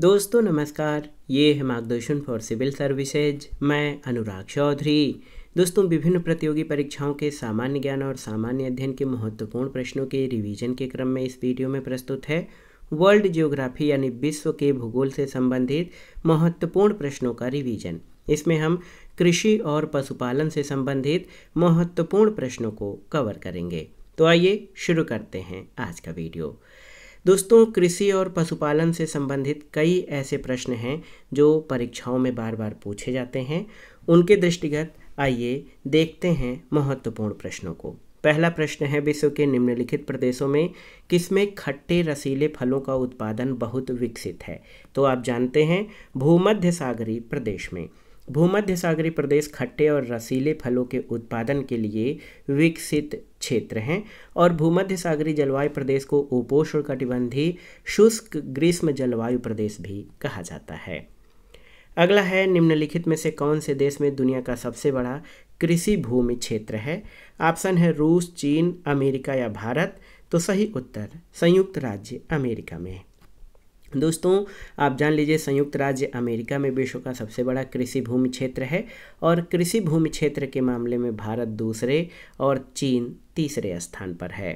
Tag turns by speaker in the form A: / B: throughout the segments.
A: दोस्तों नमस्कार ये है मार्गदर्शन फॉर सिविल सर्विसेज मैं अनुराग चौधरी दोस्तों विभिन्न प्रतियोगी परीक्षाओं के सामान्य ज्ञान और सामान्य अध्ययन के महत्वपूर्ण प्रश्नों के रिवीजन के क्रम में इस वीडियो में प्रस्तुत है वर्ल्ड जियोग्राफी यानी विश्व के भूगोल से संबंधित महत्वपूर्ण प्रश्नों का रिवीजन इसमें हम कृषि और पशुपालन से संबंधित महत्वपूर्ण प्रश्नों को कवर करेंगे तो आइए शुरू करते हैं आज का वीडियो दोस्तों कृषि और पशुपालन से संबंधित कई ऐसे प्रश्न हैं जो परीक्षाओं में बार बार पूछे जाते हैं उनके दृष्टिगत आइए देखते हैं महत्वपूर्ण प्रश्नों को पहला प्रश्न है विश्व के निम्नलिखित प्रदेशों में किसमें खट्टे रसीले फलों का उत्पादन बहुत विकसित है तो आप जानते हैं भूमध्य सागरी प्रदेश में भूमध्य सागरी प्रदेश खट्टे और रसीले फलों के उत्पादन के लिए विकसित क्षेत्र हैं और भूमध्य सागरी जलवायु प्रदेश को उपोषण कटिबंधी शुष्क ग्रीष्म जलवायु प्रदेश भी कहा जाता है अगला है निम्नलिखित में से कौन से देश में दुनिया का सबसे बड़ा कृषि भूमि क्षेत्र है ऑप्शन है रूस चीन अमेरिका या भारत तो सही उत्तर संयुक्त राज्य अमेरिका में दोस्तों आप जान लीजिए संयुक्त राज्य अमेरिका में विश्व का सबसे बड़ा कृषि भूमि क्षेत्र है और कृषि भूमि क्षेत्र के मामले में भारत दूसरे और चीन तीसरे स्थान पर है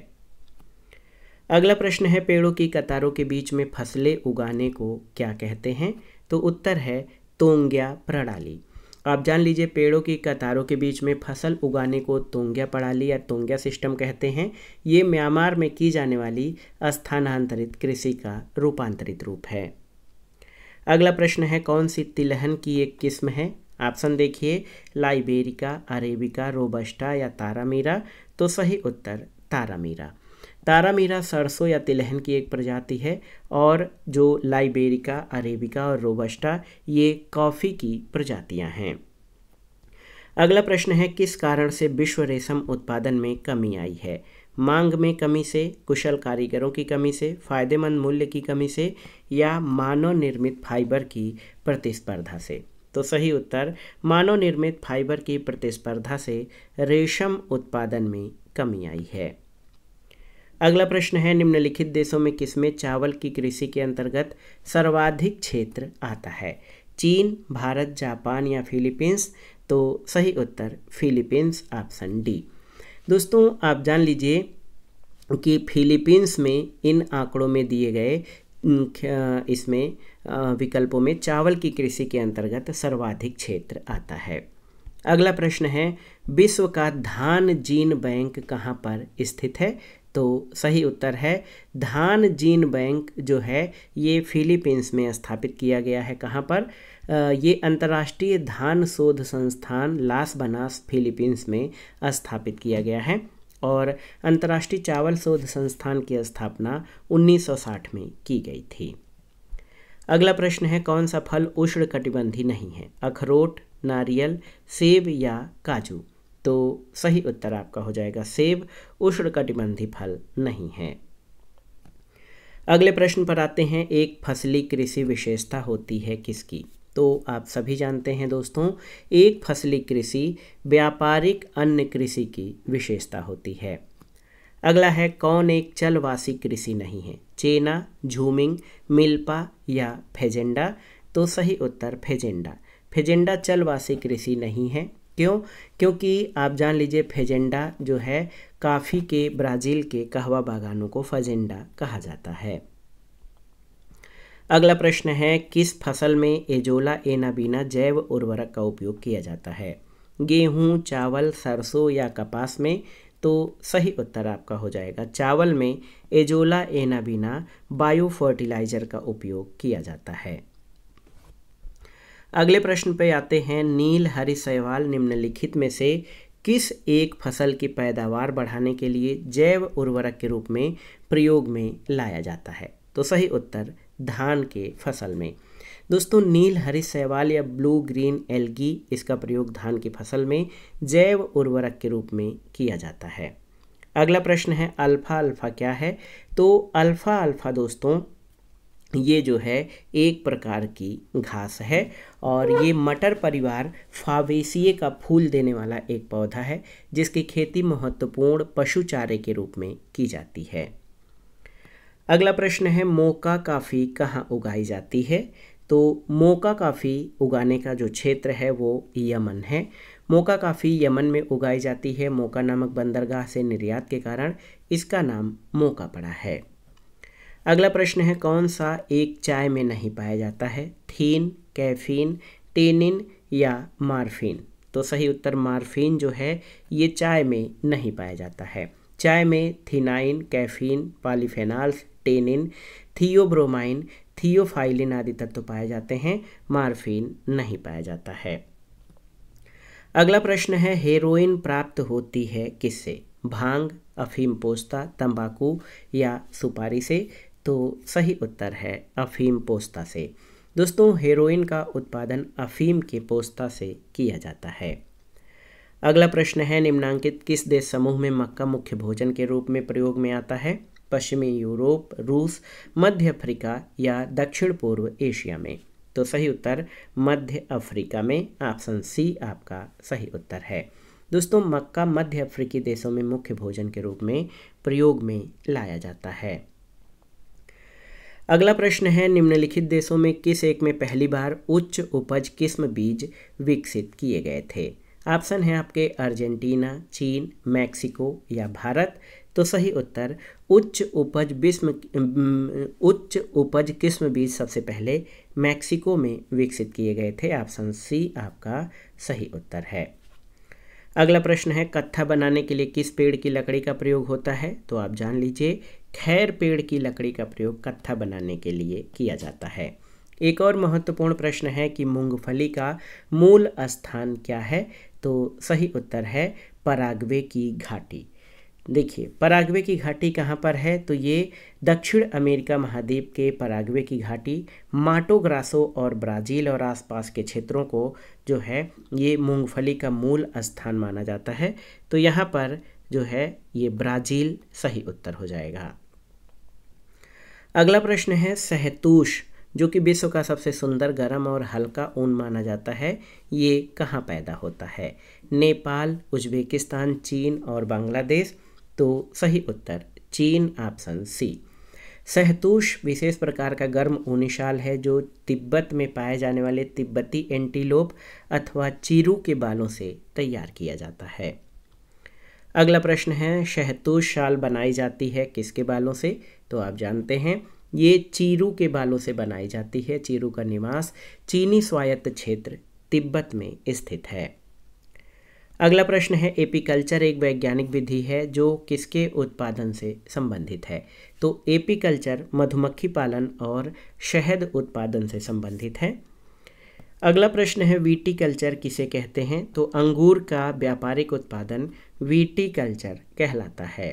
A: अगला प्रश्न है पेड़ों की कतारों के बीच में फसलें उगाने को क्या कहते हैं तो उत्तर है तोंग्या प्रणाली आप जान लीजिए पेड़ों की कतारों के बीच में फसल उगाने को तोंग्या पड़ाली या तोंग्या सिस्टम कहते हैं ये म्यांमार में की जाने वाली स्थानांतरित कृषि का रूपांतरित रूप है अगला प्रश्न है कौन सी तिलहन की एक किस्म है ऑप्शन देखिए लाइबेरिका अरेबिका रोबस्टा या तारामीरा तो सही उत्तर तारामीरा तारा मीरा सरसों या तिलहन की एक प्रजाति है और जो लाइबेरिका अरेबिका और रोबस्टा ये कॉफ़ी की प्रजातियां हैं अगला प्रश्न है किस कारण से विश्व रेशम उत्पादन में कमी आई है मांग में कमी से कुशल कारीगरों की कमी से फायदेमंद मूल्य की कमी से या मानव निर्मित फाइबर की प्रतिस्पर्धा से तो सही उत्तर मानव निर्मित फाइबर की प्रतिस्पर्धा से रेशम उत्पादन में कमी आई है अगला प्रश्न है निम्नलिखित देशों में किसमें चावल की कृषि के अंतर्गत सर्वाधिक क्षेत्र आता है चीन भारत जापान या फिलीपींस तो सही उत्तर फिलीपींस ऑप्शन डी दोस्तों आप जान लीजिए कि फिलीपींस में इन आंकड़ों में दिए गए इसमें विकल्पों में चावल की कृषि के अंतर्गत सर्वाधिक क्षेत्र आता है अगला प्रश्न है विश्व का धान जीन बैंक कहाँ पर स्थित है तो सही उत्तर है धान जीन बैंक जो है ये फिलीपींस में स्थापित किया गया है कहाँ पर ये अंतर्राष्ट्रीय धान शोध संस्थान लास बनास फिलीपींस में स्थापित किया गया है और अंतर्राष्ट्रीय चावल शोध संस्थान की स्थापना 1960 में की गई थी अगला प्रश्न है कौन सा फल उष्ण कटिबंधी नहीं है अखरोट नारियल सेब या काजू तो सही उत्तर आपका हो जाएगा सेब उष्णकटिबंधी फल नहीं है अगले प्रश्न पर आते हैं एक फसली कृषि विशेषता होती है किसकी तो आप सभी जानते हैं दोस्तों एक फसली कृषि व्यापारिक अन्य कृषि की विशेषता होती है अगला है कौन एक चलवासी कृषि नहीं है चेना झूमिंग मिल्पा या फेजेंडा तो सही उत्तर फेजेंडा फेजेंडा चलवासी कृषि नहीं है क्यों क्योंकि आप जान लीजिए फेजेंडा जो है काफ़ी के ब्राज़ील के कहवा बागानों को फजेंडा कहा जाता है अगला प्रश्न है किस फसल में एजोला एनाबीना जैव उर्वरक का उपयोग किया जाता है गेहूँ चावल सरसों या कपास में तो सही उत्तर आपका हो जाएगा चावल में एजोला एनाबीना बायो फर्टिलाइज़र का उपयोग किया जाता है अगले प्रश्न पे आते हैं नील हरि सहवाल निम्नलिखित में से किस एक फसल की पैदावार बढ़ाने के लिए जैव उर्वरक के रूप में प्रयोग में लाया जाता है तो सही उत्तर धान के फसल में दोस्तों नील हरि सहवाल या ब्लू ग्रीन एल्गी इसका प्रयोग धान की फसल में जैव उर्वरक के रूप में किया जाता है अगला प्रश्न है अल्फ़ा अल्फ़ा क्या है तो अल्फ़ा अल्फ़ा दोस्तों ये जो है एक प्रकार की घास है और ये मटर परिवार फावेसिए का फूल देने वाला एक पौधा है जिसकी खेती महत्वपूर्ण पशु चारे के रूप में की जाती है अगला प्रश्न है मोका काफ़ी कहाँ उगाई जाती है तो मोका काफ़ी उगाने का जो क्षेत्र है वो यमन है मोका काफ़ी यमन में उगाई जाती है मोका नामक बंदरगाह से निर्यात के कारण इसका नाम मोका पड़ा है अगला प्रश्न है कौन सा एक चाय में नहीं पाया जाता है थीन कैफीन टेनिन या मार्फिन तो सही उत्तर मार्फिन जो है ये चाय में नहीं पाया जाता है चाय में theanine caffeine polyphenols tannin theobromine theophylline आदि तत्व तो पाए जाते हैं मार्फिन नहीं पाया जाता है अगला प्रश्न है हेरोइन प्राप्त होती है किससे भांग अफीम पोस्ता तंबाकू या सुपारी से तो सही उत्तर है अफीम पोस्ता से दोस्तों हेरोइन का उत्पादन अफीम के पोस्ता से किया जाता है अगला प्रश्न है निम्नांकित किस देश समूह में मक्का मुख्य भोजन के रूप में प्रयोग में आता है पश्चिमी यूरोप रूस मध्य अफ्रीका या दक्षिण पूर्व एशिया में तो सही उत्तर मध्य अफ्रीका में ऑप्शन सी आपका सही उत्तर है दोस्तों मक्का मध्य अफ्रीकी देशों में मुख्य भोजन के रूप में प्रयोग में लाया जाता है अगला प्रश्न है निम्नलिखित देशों में किस एक में पहली बार उच्च उपज किस्म बीज विकसित किए गए थे ऑप्शन है आपके अर्जेंटीना चीन मैक्सिको या भारत तो सही उत्तर उच्च उपज विस्म उच्च उपज किस्म बीज सबसे पहले मैक्सिको में विकसित किए गए थे ऑप्शन सी आपका सही उत्तर है अगला प्रश्न है कत्था बनाने के लिए किस पेड़ की लकड़ी का प्रयोग होता है तो आप जान लीजिए खैर पेड़ की लकड़ी का प्रयोग कत्था बनाने के लिए किया जाता है एक और महत्वपूर्ण प्रश्न है कि मूंगफली का मूल स्थान क्या है तो सही उत्तर है पराग्वे की घाटी देखिए पराग्वे की घाटी कहाँ पर है तो ये दक्षिण अमेरिका महाद्वीप के पराग्वे की घाटी माटो ग्रासो और ब्राज़ील और आसपास के क्षेत्रों को जो है ये मूंगफली का मूल स्थान माना जाता है तो यहाँ पर जो है ये ब्राज़ील सही उत्तर हो जाएगा अगला प्रश्न है सहतूश जो कि विश्व का सबसे सुंदर गर्म और हल्का ऊन माना जाता है ये कहाँ पैदा होता है नेपाल उज्बेकिस्तान चीन और बांग्लादेश तो सही उत्तर चीन ऑप्शन सी सहतूष विशेष प्रकार का गर्म ऊनी शाल है जो तिब्बत में पाए जाने वाले तिब्बती एंटीलोप अथवा चीरू के बालों से तैयार किया जाता है अगला प्रश्न है शहतूश शाल बनाई जाती है किसके बालों से तो आप जानते हैं ये चीरू के बालों से बनाई जाती है चीरू का निवास चीनी स्वायत्त क्षेत्र तिब्बत में स्थित है अगला प्रश्न है एपीकल्चर एक वैज्ञानिक विधि है जो किसके उत्पादन से संबंधित है तो एपीकल्चर मधुमक्खी पालन और शहद उत्पादन से संबंधित है अगला प्रश्न है कल्चर किसे कहते हैं तो अंगूर का व्यापारिक उत्पादन कल्चर कहलाता है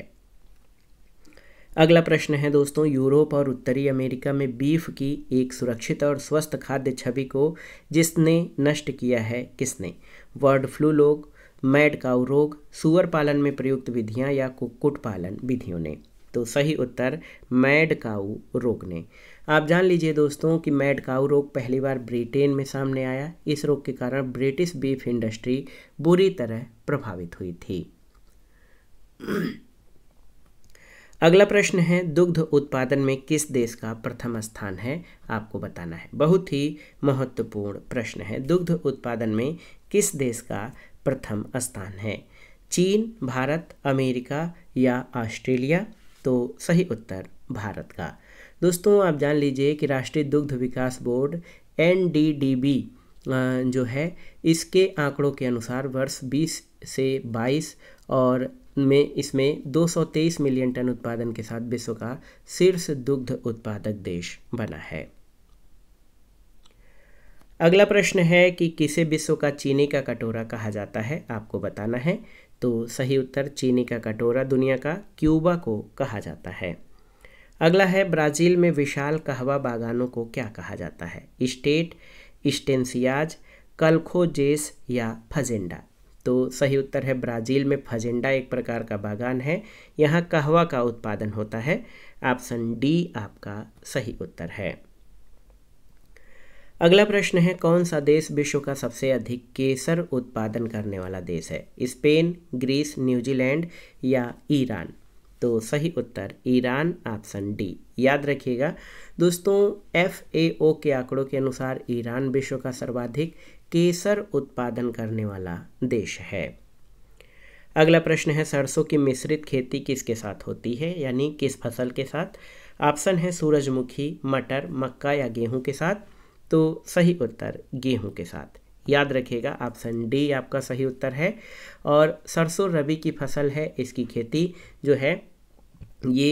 A: अगला प्रश्न है दोस्तों यूरोप और उत्तरी अमेरिका में बीफ की एक सुरक्षित और स्वस्थ खाद्य छवि को जिसने नष्ट किया है किसने बर्ड फ्लू लोग मैड काउ रोग सुअर पालन में प्रयुक्त विधियां या कुक्कुट पालन विधियों ने तो सही उत्तर मैड काउ रोग ने आप जान लीजिए दोस्तों कि मैड काउ रोग पहली बार ब्रिटेन में सामने आया इस रोग के कारण ब्रिटिश बीफ इंडस्ट्री बुरी तरह प्रभावित हुई थी अगला प्रश्न है दुग्ध उत्पादन में किस देश का प्रथम स्थान है आपको बताना है बहुत ही महत्वपूर्ण प्रश्न है दुग्ध उत्पादन में किस देश का प्रथम स्थान है चीन भारत अमेरिका या ऑस्ट्रेलिया तो सही उत्तर भारत का दोस्तों आप जान लीजिए कि राष्ट्रीय दुग्ध विकास बोर्ड एन जो है इसके आंकड़ों के अनुसार वर्ष 20 से 22 और में इसमें 223 मिलियन टन उत्पादन के साथ विश्व का शीर्ष दुग्ध उत्पादक देश बना है अगला प्रश्न है कि किसे विश्व का चीनी का कटोरा कहा जाता है आपको बताना है तो सही उत्तर चीनी का कटोरा दुनिया का क्यूबा को कहा जाता है अगला है ब्राज़ील में विशाल कहवा बागानों को क्या कहा जाता है स्टेट स्टेंसियाज कलखोजेस या फजेंडा तो सही उत्तर है ब्राज़ील में फजेंडा एक प्रकार का बागान है यहाँ कहवा का उत्पादन होता है ऑप्शन डी आपका सही उत्तर है अगला प्रश्न है कौन सा देश विश्व का सबसे अधिक केसर उत्पादन करने वाला देश है स्पेन ग्रीस न्यूजीलैंड या ईरान तो सही उत्तर ईरान ऑप्शन डी याद रखिएगा दोस्तों एफ ए ओ के आंकड़ों के अनुसार ईरान विश्व का सर्वाधिक केसर उत्पादन करने वाला देश है अगला प्रश्न है सरसों की मिश्रित खेती किसके साथ होती है यानी किस फसल के साथ ऑप्शन है सूरजमुखी मटर मक्का या गेहूं के साथ तो सही उत्तर गेहूं के साथ याद रखिएगा ऑप्शन डी आपका सही उत्तर है और सरसों रबी की फसल है इसकी खेती जो है ये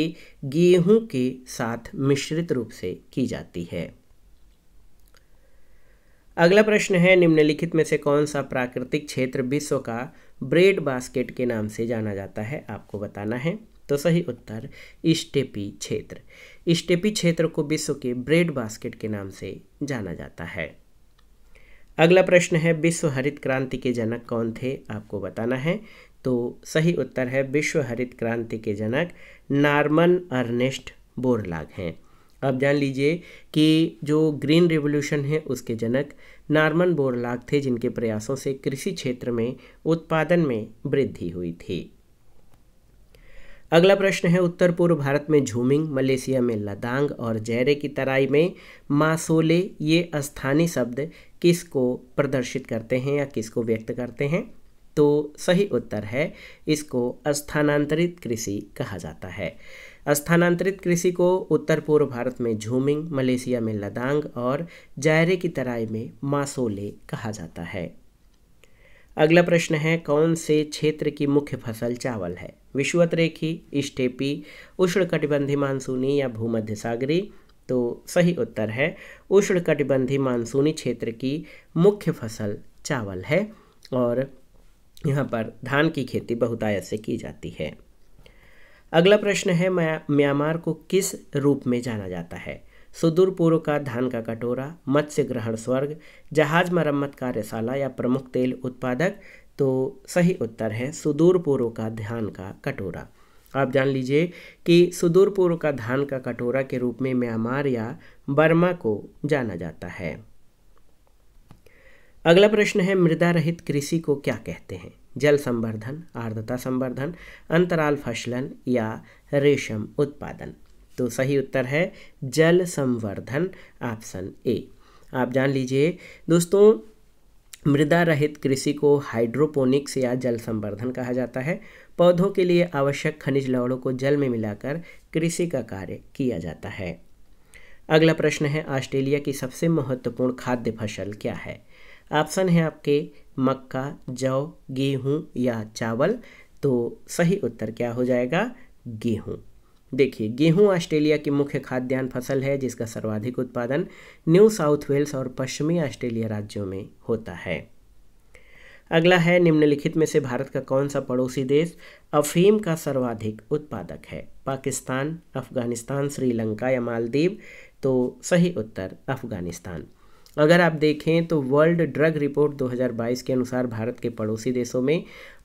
A: गेहूं के साथ मिश्रित रूप से की जाती है अगला प्रश्न है निम्नलिखित में से कौन सा प्राकृतिक क्षेत्र विश्व का ब्रेड बास्केट के नाम से जाना जाता है आपको बताना है तो सही उत्तर स्टेपी क्षेत्र स्टेपी क्षेत्र को विश्व के ब्रेड बास्केट के नाम से जाना जाता है अगला प्रश्न है विश्व हरित क्रांति के जनक कौन थे आपको बताना है तो सही उत्तर है विश्व हरित क्रांति के जनक नार्मन अर्नेस्ट बोरलाग हैं अब जान लीजिए कि जो ग्रीन रिवोल्यूशन है उसके जनक नार्मन बोरलाग थे जिनके प्रयासों से कृषि क्षेत्र में उत्पादन में वृद्धि हुई थी अगला प्रश्न है उत्तर पूर्व भारत में झूमिंग मलेशिया में लदांग और जैरे की तराई में मासोले ये स्थानीय शब्द किसको प्रदर्शित करते हैं या किसको व्यक्त करते हैं तो सही उत्तर है इसको स्थानांतरित कृषि कहा जाता है स्थानांतरित कृषि को उत्तर पूर्व भारत में झूमिंग मलेशिया में लदांग और जायरे की तराई में मासोले कहा जाता है अगला प्रश्न है कौन से क्षेत्र की मुख्य फसल चावल है विश्वत रेखी स्टेपी उष्णकटिबंधी मानसूनी या भूमध्य सागरी तो सही उत्तर है उष्णकटिबंधी मानसूनी क्षेत्र की मुख्य फसल चावल है और यहाँ पर धान की खेती बहुतायत से की जाती है अगला प्रश्न है म्यांमार को किस रूप में जाना जाता है सुदूर पूर्व का धान का कटोरा मत्स्य ग्रहण स्वर्ग जहाज मरम्मत कार्यशाला या प्रमुख तेल उत्पादक तो सही उत्तर है सुदूर पूर्व का ध्यान का कटोरा आप जान लीजिए कि सुदूर पूर्व का धान का कटोरा के रूप में म्यांमार या बर्मा को जाना जाता है अगला प्रश्न है मृदा रहित कृषि को क्या कहते हैं जल संवर्धन आर्द्रता संवर्धन अंतराल फसलन या रेशम उत्पादन तो सही उत्तर है जल संवर्धन ऑप्शन ए आप जान लीजिए दोस्तों मृदा रहित कृषि को हाइड्रोपोनिक्स या जल संवर्धन कहा जाता है पौधों के लिए आवश्यक खनिज लवणों को जल में मिलाकर कृषि का कार्य किया जाता है अगला प्रश्न है ऑस्ट्रेलिया की सबसे महत्वपूर्ण खाद्य फसल क्या है ऑप्शन है आपके मक्का जौ गेहूँ या चावल तो सही उत्तर क्या हो जाएगा गेहूँ देखिए गेहूं ऑस्ट्रेलिया की मुख्य खाद्यान्न फसल है जिसका सर्वाधिक उत्पादन न्यू साउथ वेल्स और पश्चिमी ऑस्ट्रेलिया राज्यों में होता है अगला है निम्नलिखित में से भारत का कौन सा पड़ोसी देश अफीम का सर्वाधिक उत्पादक है पाकिस्तान अफगानिस्तान श्रीलंका या मालदीव तो सही उत्तर अफगानिस्तान तो अगर आप देखें तो वर्ल्ड ड्रग रिपोर्ट 2022 के अनुसार भारत के पड़ोसी देशों में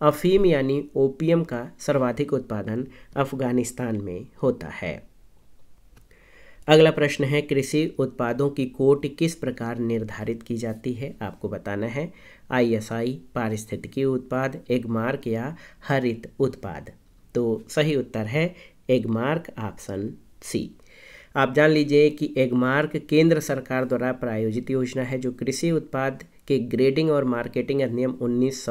A: अफीम यानी ओपीएम का सर्वाधिक उत्पादन अफगानिस्तान में होता है अगला प्रश्न है कृषि उत्पादों की कोट किस प्रकार निर्धारित की जाती है आपको बताना है आईएसआई पारिस्थितिकी उत्पाद एगमार्क या हरित उत्पाद तो सही उत्तर है एगमार्क ऑप्शन सी आप जान लीजिए कि एगमार्क केंद्र सरकार द्वारा प्रायोजित योजना है जो कृषि उत्पाद के ग्रेडिंग और मार्केटिंग अधिनियम उन्नीस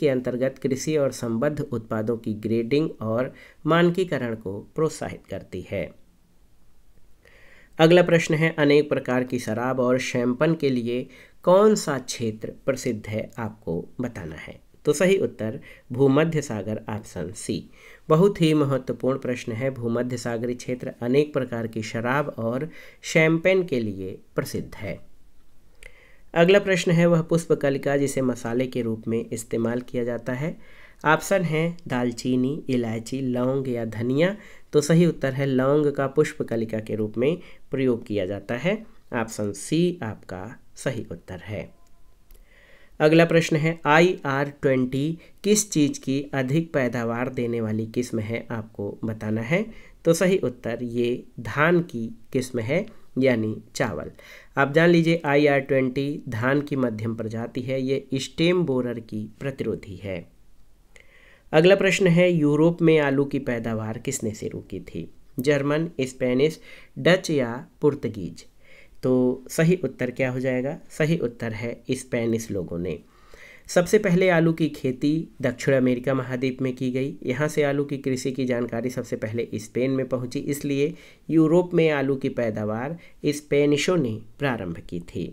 A: के अंतर्गत कृषि और संबद्ध उत्पादों की ग्रेडिंग और मानकीकरण को प्रोत्साहित करती है अगला प्रश्न है अनेक प्रकार की शराब और शैंपन के लिए कौन सा क्षेत्र प्रसिद्ध है आपको बताना है तो सही उत्तर भूमध्य सागर ऑप्शन सी बहुत ही महत्वपूर्ण प्रश्न है भूमध्य सागरी क्षेत्र अनेक प्रकार की शराब और शैम्पेन के लिए प्रसिद्ध है अगला प्रश्न है वह पुष्पकलिका जिसे मसाले के रूप में इस्तेमाल किया जाता है ऑप्शन है दालचीनी इलायची लौंग या धनिया तो सही उत्तर है लौंग का पुष्पकलिका के रूप में प्रयोग किया जाता है ऑप्शन सी आपका सही उत्तर है अगला प्रश्न है आई आर ट्वेंटी किस चीज़ की अधिक पैदावार देने वाली किस्म है आपको बताना है तो सही उत्तर ये धान की किस्म है यानी चावल आप जान लीजिए आई आर ट्वेंटी धान की मध्यम प्रजाति है ये स्टेम बोरर की प्रतिरोधी है अगला प्रश्न है यूरोप में आलू की पैदावार किसने शुरू की थी जर्मन स्पेनिश डच या पुर्तगीज तो सही उत्तर क्या हो जाएगा सही उत्तर है स्पेनिश लोगों ने सबसे पहले आलू की खेती दक्षिण अमेरिका महाद्वीप में की गई यहाँ से आलू की कृषि की जानकारी सबसे पहले स्पेन में पहुँची इसलिए यूरोप में आलू की पैदावार स्पेनिशों ने प्रारंभ की थी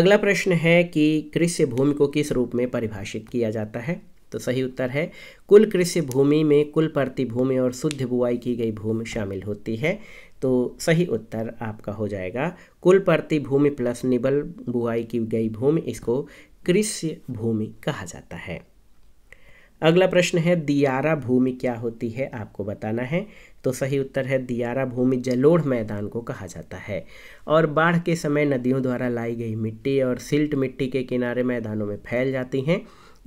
A: अगला प्रश्न है कि कृषि भूमि को किस रूप में परिभाषित किया जाता है तो सही उत्तर है कुल कृषि भूमि में कुल प्रति भूमि और शुद्ध बुआई की गई भूमि शामिल होती है तो सही उत्तर आपका हो जाएगा कुल प्रति भूमि प्लस निबल बुआई की गई भूमि इसको कृष्य भूमि कहा जाता है अगला प्रश्न है दियारा भूमि क्या होती है आपको बताना है तो सही उत्तर है दियारा भूमि जलोढ़ मैदान को कहा जाता है और बाढ़ के समय नदियों द्वारा लाई गई मिट्टी और सिल्ट मिट्टी के किनारे मैदानों में फैल जाती हैं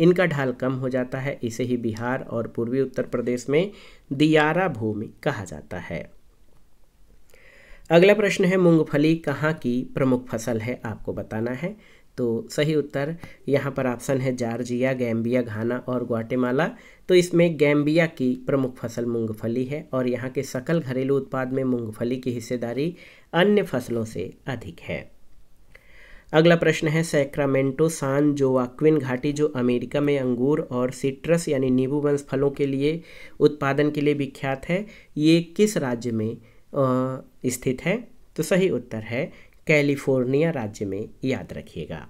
A: इनका ढाल कम हो जाता है इसे ही बिहार और पूर्वी उत्तर प्रदेश में दियारा भूमि कहा जाता है अगला प्रश्न है मूंगफली कहाँ की प्रमुख फसल है आपको बताना है तो सही उत्तर यहाँ पर ऑप्शन है जार्जिया गैम्बिया घाना और ग्वाटेमाला तो इसमें गैम्बिया की प्रमुख फसल मूंगफली है और यहाँ के सकल घरेलू उत्पाद में मूंगफली की हिस्सेदारी अन्य फसलों से अधिक है अगला प्रश्न है सैक्रामेंटो सान जोवाक्विन घाटी जो अमेरिका में अंगूर और सिट्रस यानी नींबू वंश फलों के लिए उत्पादन के लिए विख्यात है ये किस राज्य में स्थित है तो सही उत्तर है कैलिफोर्निया राज्य में याद रखिएगा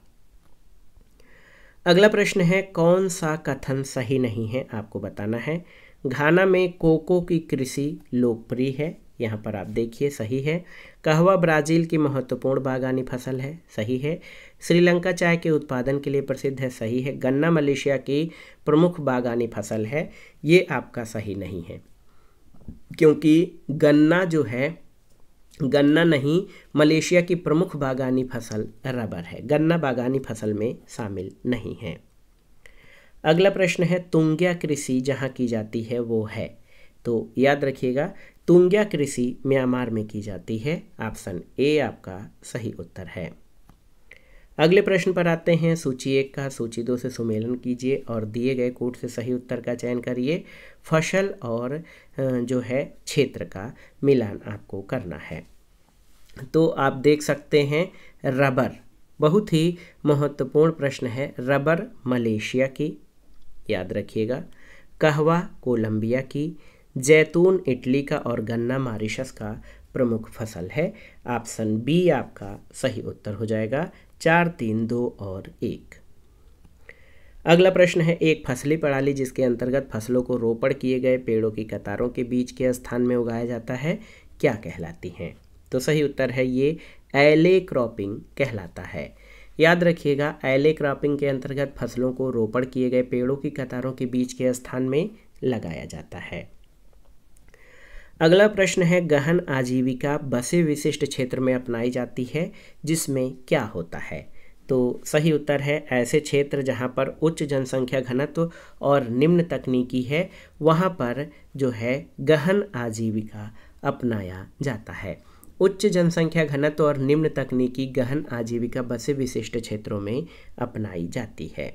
A: अगला प्रश्न है कौन सा कथन सही नहीं है आपको बताना है घाना में कोको की कृषि लोकप्रिय है यहाँ पर आप देखिए सही है कहवा ब्राज़ील की महत्वपूर्ण बागानी फसल है सही है श्रीलंका चाय के उत्पादन के लिए प्रसिद्ध है सही है गन्ना मलेशिया की प्रमुख बागानी फसल है ये आपका सही नहीं है क्योंकि गन्ना जो है गन्ना नहीं मलेशिया की प्रमुख बागानी फसल रबर है गन्ना बागानी फसल में शामिल नहीं है अगला प्रश्न है तुंग्या कृषि जहाँ की जाती है वो है तो याद रखिएगा तुंग्या कृषि म्यांमार में की जाती है ऑप्शन ए आपका सही उत्तर है अगले प्रश्न पर आते हैं सूची एक का सूची दो से सुमेलन कीजिए और दिए गए कोड से सही उत्तर का चयन करिए फसल और जो है क्षेत्र का मिलान आपको करना है तो आप देख सकते हैं रबर बहुत ही महत्वपूर्ण प्रश्न है रबर मलेशिया की याद रखिएगा कहवा कोलंबिया की जैतून इटली का और गन्ना मारिशस का प्रमुख फसल है ऑप्शन बी आपका सही उत्तर हो जाएगा चार तीन दो और एक अगला प्रश्न है एक फसली प्रणाली जिसके अंतर्गत फसलों को रोपण किए गए पेड़ों की कतारों के बीच के स्थान में उगाया जाता है क्या कहलाती हैं तो सही उत्तर है ये एले क्रॉपिंग कहलाता है याद रखिएगा एले क्रॉपिंग के अंतर्गत फसलों को रोपण किए गए पेड़ों की कतारों के बीच के स्थान में लगाया जाता है अगला प्रश्न है गहन आजीविका बसे विशिष्ट क्षेत्र में अपनाई जाती है जिसमें क्या होता है तो सही उत्तर है ऐसे क्षेत्र जहाँ पर उच्च जनसंख्या घनत्व और निम्न तकनीकी है वहाँ पर जो है गहन आजीविका अपनाया जाता है उच्च जनसंख्या घनत्व और निम्न तकनीकी गहन आजीविका बसे विशिष्ट क्षेत्रों में अपनाई जाती है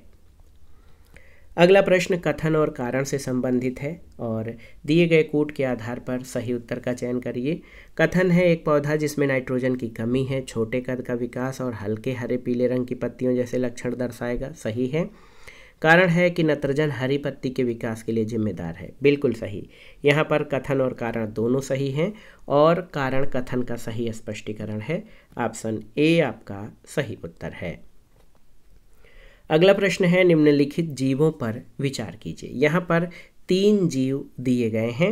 A: अगला प्रश्न कथन और कारण से संबंधित है और दिए गए कूट के आधार पर सही उत्तर का चयन करिए कथन है एक पौधा जिसमें नाइट्रोजन की कमी है छोटे कद का विकास और हल्के हरे पीले रंग की पत्तियों जैसे लक्षण दर्शाएगा सही है कारण है कि नत्रजन हरी पत्ती के विकास के लिए जिम्मेदार है बिल्कुल सही यहाँ पर कथन और कारण दोनों सही हैं और कारण कथन का सही स्पष्टीकरण है ऑप्शन ए आपका सही उत्तर है अगला प्रश्न है निम्नलिखित जीवों पर विचार कीजिए यहाँ पर तीन जीव दिए गए हैं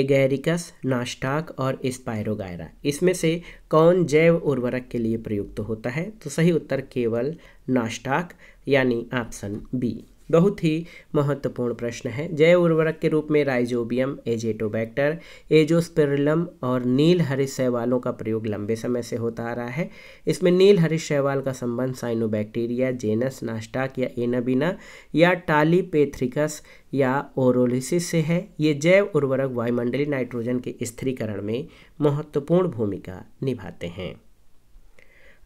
A: एगेरिकस नाश्टाक और स्पायरोगायरा इसमें से कौन जैव उर्वरक के लिए प्रयुक्त होता है तो सही उत्तर केवल नाश्टाक यानी ऑप्शन बी बहुत ही महत्वपूर्ण प्रश्न है जैव उर्वरक के रूप में राइजोबियम एजेटोबैक्टर एजोस्पेरिलम और नील हरित शैवालों का प्रयोग लंबे समय से होता आ रहा है इसमें नील हरित शैवाल का संबंध साइनोबैक्टीरिया जेनस नाश्टाक या एनाबिना या टालीपेथ्रिकस या ओरोलिसिस से है ये जैव उर्वरक वायुमंडलीय नाइट्रोजन के स्थिरीकरण में महत्वपूर्ण भूमिका निभाते हैं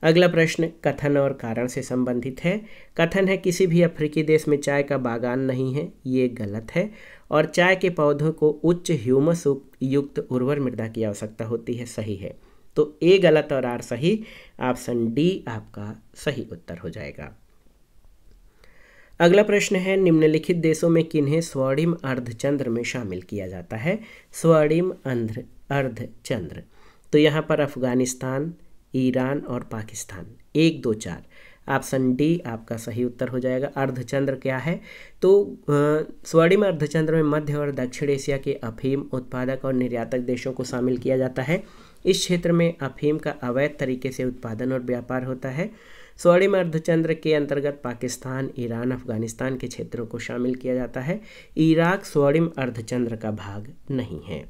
A: अगला प्रश्न कथन और कारण से संबंधित है कथन है किसी भी अफ्रीकी देश में चाय का बागान नहीं है ये गलत है और चाय के पौधों को उच्च ह्यूमस युक्त उर्वर मृदा की आवश्यकता होती है सही है तो ए गलत और आर सही ऑप्शन डी आपका सही उत्तर हो जाएगा अगला प्रश्न है निम्नलिखित देशों में किन्हें स्वर्णिम अर्धचंद्र में शामिल किया जाता है स्वर्णिम अंध्र अर्धचंद्र तो यहाँ पर अफगानिस्तान ईरान और पाकिस्तान एक दो चार ऑप्शन डी आपका सही उत्तर हो जाएगा अर्धचंद्र क्या है तो स्वर्णिम अर्धचंद्र में मध्य और दक्षिण एशिया के अफीम उत्पादक और निर्यातक देशों को शामिल किया जाता है इस क्षेत्र में अफीम का अवैध तरीके से उत्पादन और व्यापार होता है स्वर्णिम अर्धचंद्र के अंतर्गत पाकिस्तान ईरान अफगानिस्तान के क्षेत्रों को शामिल किया जाता है इराक स्वर्णिम अर्धचंद्र का भाग नहीं है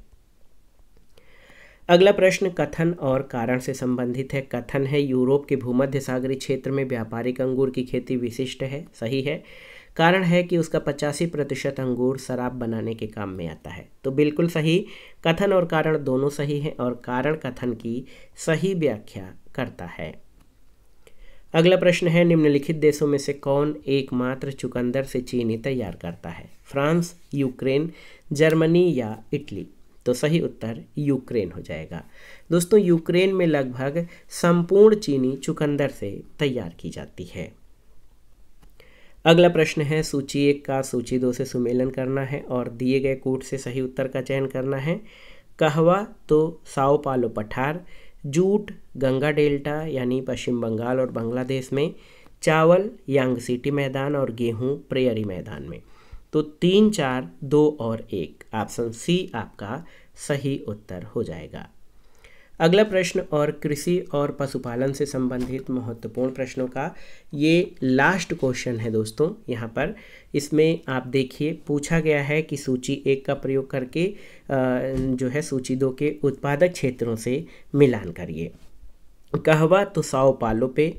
A: अगला प्रश्न कथन और कारण से संबंधित है कथन है यूरोप के भूमध्य सागरी क्षेत्र में व्यापारिक अंगूर की खेती विशिष्ट है सही है कारण है कि उसका पचासी प्रतिशत अंगूर शराब बनाने के काम में आता है तो बिल्कुल सही कथन और कारण दोनों सही हैं और कारण कथन की सही व्याख्या करता है अगला प्रश्न है निम्नलिखित देशों में से कौन एकमात्र चुकंदर से चीनी तैयार करता है फ्रांस यूक्रेन जर्मनी या इटली तो सही उत्तर यूक्रेन हो जाएगा दोस्तों यूक्रेन में लगभग संपूर्ण चीनी चुकंदर से तैयार की जाती है अगला प्रश्न है सूची एक का सूची दो से सुमेलन करना है और दिए गए कोट से सही उत्तर का चयन करना है कहवा तो साओ पालो पठार जूट गंगा डेल्टा यानी पश्चिम बंगाल और बांग्लादेश में चावल यांग सिटी मैदान और गेहूं प्रेयरी मैदान में तो तीन चार दो और एक ऑप्शन सी आपका सही उत्तर हो जाएगा अगला प्रश्न और कृषि और पशुपालन से संबंधित महत्वपूर्ण प्रश्नों का ये लास्ट क्वेश्चन है दोस्तों यहाँ पर इसमें आप देखिए पूछा गया है कि सूची एक का प्रयोग करके जो है सूची दो के उत्पादक क्षेत्रों से मिलान करिए कहवा तो साओ पालो पे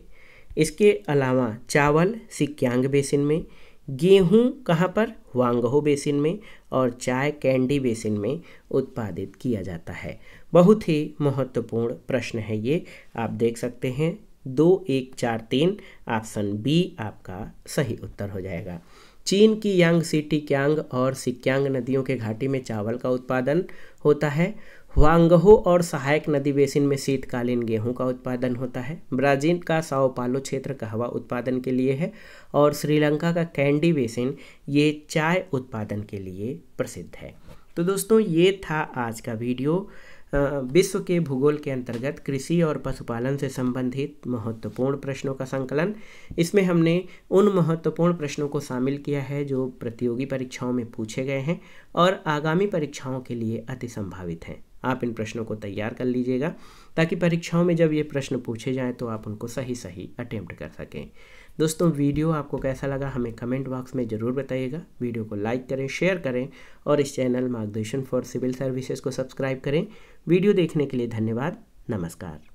A: इसके अलावा चावल सिक्यांग बेसिन में गेहूँ कहाँ पर वांगहो बेसिन में और चाय कैंडी बेसिन में उत्पादित किया जाता है बहुत ही महत्वपूर्ण प्रश्न है ये आप देख सकते हैं दो एक चार तीन ऑप्शन बी आपका सही उत्तर हो जाएगा चीन की यांग सिटी क्यांग और सिक्यांग नदियों के घाटी में चावल का उत्पादन होता है वांगहो और सहायक नदी बेसिन में शीतकालीन गेहूं का उत्पादन होता है ब्राज़ील का साओ पालो क्षेत्र कहवा उत्पादन के लिए है और श्रीलंका का कैंडी बेसिन ये चाय उत्पादन के लिए प्रसिद्ध है तो दोस्तों ये था आज का वीडियो विश्व के भूगोल के अंतर्गत कृषि और पशुपालन से संबंधित महत्वपूर्ण प्रश्नों का संकलन इसमें हमने उन महत्वपूर्ण प्रश्नों को शामिल किया है जो प्रतियोगी परीक्षाओं में पूछे गए हैं और आगामी परीक्षाओं के लिए अति संभावित हैं आप इन प्रश्नों को तैयार कर लीजिएगा ताकि परीक्षाओं में जब ये प्रश्न पूछे जाएँ तो आप उनको सही सही अटैम्प्ट कर सकें दोस्तों वीडियो आपको कैसा लगा हमें कमेंट बॉक्स में ज़रूर बताइएगा वीडियो को लाइक करें शेयर करें और इस channel Margdarshan for civil services को सब्सक्राइब करें वीडियो देखने के लिए धन्यवाद नमस्कार